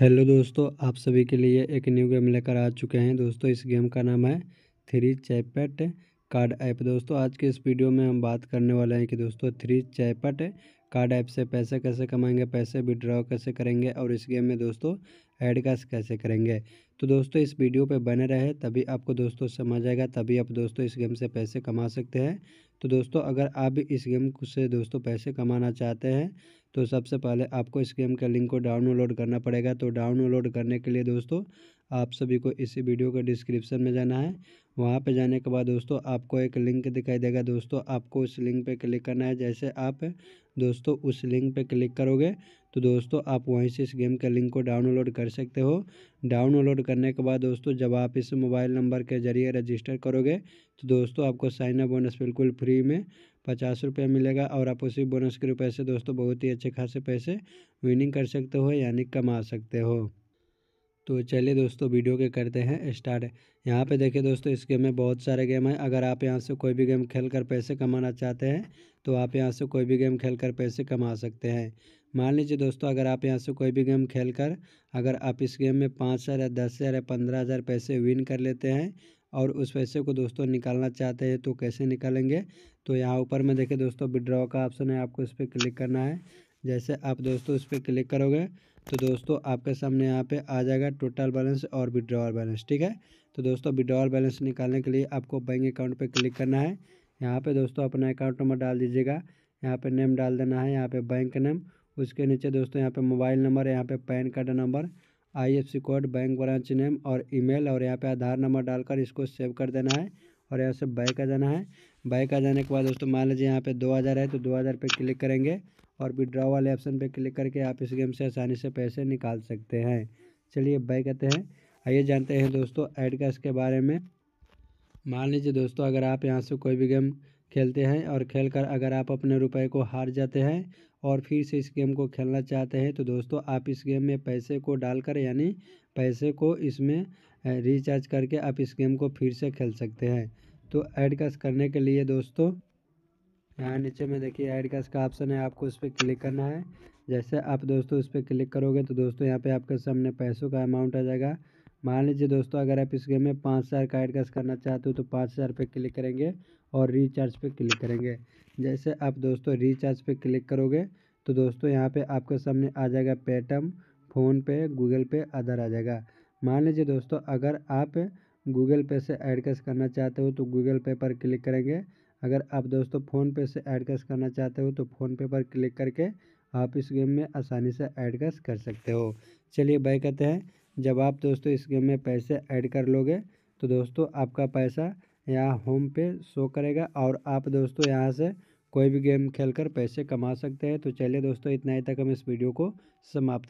hello दोस्तों आप सभी के लिए एक न्यू गेम लेकर आ चुके हैं दोस्तों इस गेम का नाम है थ्री चैपेट कार्ड ऐप दोस्तों आज के इस वीडियो में हम बात करने वाले हैं कि दोस्तों थ्री चैपट कार्ड ऐप से पैसे कैसे कमाएंगे पैसे विड्रॉ कैसे करेंगे और इस गेम में दोस्तों ऐड कैसे कैसे करेंगे तो दोस्तों इस वीडियो पे बने रहे तभी आपको दोस्तों समझ आएगा तभी आप दोस्तों इस गेम से पैसे कमा सकते हैं तो दोस्तों अगर आप भी इस गेम से दोस्तों पैसे कमाना चाहते हैं तो सबसे पहले आपको इस गेम का लिंक को डाउनलोड करना पड़ेगा तो डाउनलोड करने के लिए दोस्तों आप सभी को इसी वीडियो के डिस्क्रिप्शन में जाना है वहाँ पे जाने के बाद दोस्तों आपको एक लिंक दिखाई देगा दोस्तों आपको उस लिंक पे क्लिक करना है जैसे आप दोस्तों उस लिंक पे क्लिक करोगे तो दोस्तों आप वहीं से इस गेम का लिंक को डाउनलोड कर सकते हो डाउनलोड करने के बाद दोस्तों जब आप इस मोबाइल नंबर के ज़रिए रजिस्टर करोगे तो दोस्तों आपको साइन अप बोनस बिल्कुल फ्री में पचास रुपये मिलेगा और आप उसी बोनस के रुपये से दोस्तों बहुत ही अच्छे खासे पैसे विनिंग कर सकते हो यानी कमा सकते हो तो चलिए दोस्तों वीडियो के करते हैं स्टार्ट यहाँ पे देखिए दोस्तों इस गेम में बहुत सारे गेम हैं अगर आप यहाँ से कोई भी गेम खेल कर पैसे कमाना चाहते हैं तो आप यहाँ से कोई भी गेम खेल कर पैसे कमा सकते हैं मान लीजिए दोस्तों अगर आप यहाँ से कोई भी गेम खेल कर अगर आप इस गेम में पाँच हज़ार या दस हज़ार या पंद्रह हज़ार पैसे विन कर लेते हैं और उस पैसे को दोस्तों निकालना चाहते हैं तो कैसे निकालेंगे तो यहाँ ऊपर में देखिए दोस्तों विड्रॉ का ऑप्शन है आपको इस पर क्लिक करना है जैसे आप दोस्तों इस पर क्लिक करोगे तो दोस्तों आपके सामने यहाँ पे आ जाएगा टोटल बैलेंस और विड्रॉल बैलेंस ठीक है तो दोस्तों विड्रॉल बैलेंस निकालने के लिए आपको बैंक अकाउंट पे क्लिक करना है यहाँ पे दोस्तों अपना अकाउंट नंबर डाल दीजिएगा यहाँ पे नेम डाल देना है यहाँ पे बैंक नेम उसके नीचे दोस्तों यहाँ पर मोबाइल नंबर यहाँ पर पैन कार्ड नंबर आई कोड बैंक ब्रांच नेम और ईमेल और यहाँ पे आधार नंबर डालकर इसको सेव कर देना है और यहाँ से बाय का जाना है बाय का जाने के बाद दोस्तों मान लीजिए यहाँ पे दो हज़ार है तो दो हज़ार पर क्लिक करेंगे और विड्रॉ वाले ऑप्शन पे क्लिक करके आप इस गेम से आसानी से पैसे निकाल सकते हैं चलिए बाय कहते हैं आइए जानते हैं दोस्तों एड कैश के बारे में मान लीजिए दोस्तों अगर आप यहाँ से कोई भी गेम खेलते हैं और खेल कर अगर आप अपने रुपए को हार जाते हैं और फिर से इस गेम को खेलना चाहते हैं तो दोस्तों आप इस गेम में पैसे को डालकर यानी पैसे को इसमें रिचार्ज करके आप इस गेम को फिर से खेल सकते हैं तो ऐड कैश करने के लिए दोस्तों यहाँ नीचे में देखिए ऐड कैश का ऑप्शन है आपको उस पर क्लिक करना है जैसे आप दोस्तों इस पर क्लिक करोगे तो दोस्तों यहाँ पर आपके सामने पैसों का अमाउंट आ जाएगा मान लीजिए दोस्तों अगर आप इस गेम में पाँच हज़ार का एडगस करना चाहते हो तो पाँच हज़ार पे क्लिक करेंगे और रिचार्ज पे क्लिक करेंगे जैसे आप दोस्तों रिचार्ज पे क्लिक करोगे तो दोस्तों यहाँ पे आपके सामने आ जाएगा Paytm PhonePe Google Pay other आ जाएगा मान लीजिए दोस्तों अगर आप गूगल पे से एडकस करना चाहते हो तो गूगल पे पर क्लिक करेंगे अगर आप दोस्तों फ़ोनपे से एडकस करना चाहते हो तो फ़ोनपे पर क्लिक करके आप इस गेम में आसानी से एडकस कर सकते हो चलिए बाय कहते हैं जब आप दोस्तों इस गेम में पैसे ऐड कर लोगे तो दोस्तों आपका पैसा यहाँ होम पे शो करेगा और आप दोस्तों यहाँ से कोई भी गेम खेलकर पैसे कमा सकते हैं तो चलिए दोस्तों इतना ही तक हम इस वीडियो को समाप्त